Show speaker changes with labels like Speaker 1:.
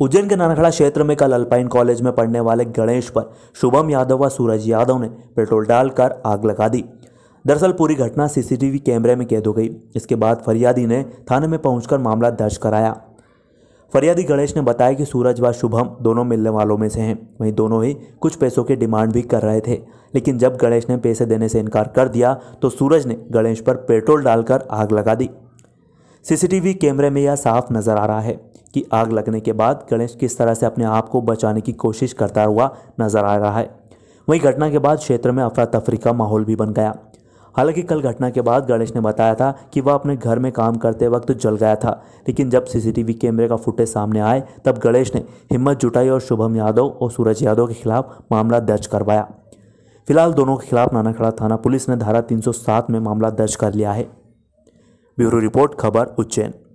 Speaker 1: उज्जैन के नानखड़ा क्षेत्र में कल अल्पाइन कॉलेज में पढ़ने वाले गणेश पर शुभम यादव व सूरज यादव ने पेट्रोल डालकर आग लगा दी दरअसल पूरी घटना सीसीटीवी कैमरे में कैद हो गई इसके बाद फरियादी ने थाने में पहुंचकर मामला दर्ज कराया फरियादी गणेश ने बताया कि सूरज व शुभम दोनों मिलने वालों में से हैं वहीं दोनों ही कुछ पैसों की डिमांड भी कर रहे थे लेकिन जब गणेश ने पैसे देने से इनकार कर दिया तो सूरज ने गणेश पर पेट्रोल डालकर आग लगा दी सीसीटीवी कैमरे में यह साफ नजर आ रहा है कि आग लगने के बाद गणेश किस तरह से अपने आप को बचाने की कोशिश करता हुआ नजर आ रहा है वहीं घटना के बाद क्षेत्र में अफरा तफरी का माहौल भी बन गया हालांकि कल घटना के बाद गणेश ने बताया था कि वह अपने घर में काम करते वक्त जल गया था लेकिन जब सीसीटीवी कैमरे का फुटेज सामने आए तब गणेश ने हिम्मत जुटाई और शुभम यादव और सूरज यादव के खिलाफ मामला दर्ज करवाया फिलहाल दोनों के खिलाफ नानाखड़ा थाना पुलिस ने धारा 307 में मामला दर्ज कर लिया है ब्यूरो रिपोर्ट खबर उज्जैन